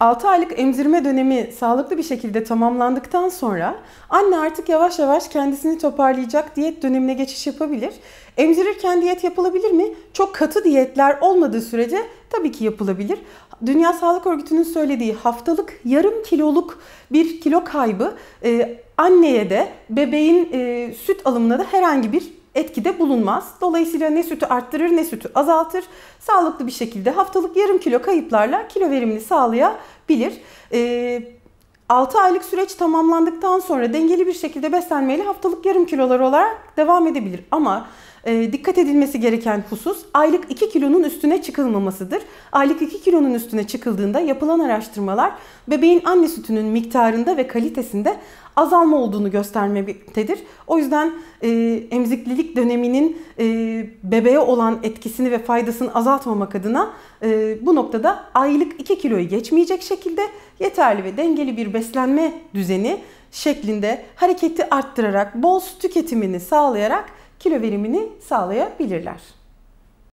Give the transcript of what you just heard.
6 aylık emzirme dönemi sağlıklı bir şekilde tamamlandıktan sonra anne artık yavaş yavaş kendisini toparlayacak diyet dönemine geçiş yapabilir. Emzirirken diyet yapılabilir mi? Çok katı diyetler olmadığı sürece tabii ki yapılabilir. Dünya Sağlık Örgütü'nün söylediği haftalık yarım kiloluk bir kilo kaybı e, anneye de bebeğin e, süt alımına da herhangi bir etkide bulunmaz. Dolayısıyla ne sütü arttırır ne sütü azaltır. Sağlıklı bir şekilde haftalık yarım kilo kayıplarla kilo verimini sağlayabilir. Ee, 6 aylık süreç tamamlandıktan sonra dengeli bir şekilde beslenmeyle haftalık yarım kilolar olarak devam edebilir. Ama ee, dikkat edilmesi gereken husus aylık 2 kilonun üstüne çıkılmamasıdır. Aylık 2 kilonun üstüne çıkıldığında yapılan araştırmalar bebeğin anne sütünün miktarında ve kalitesinde azalma olduğunu göstermektedir. O yüzden e, emziklilik döneminin e, bebeğe olan etkisini ve faydasını azaltmamak adına e, bu noktada aylık 2 kiloyu geçmeyecek şekilde yeterli ve dengeli bir beslenme düzeni şeklinde hareketi arttırarak bol su tüketimini sağlayarak kilo verimini sağlayabilirler.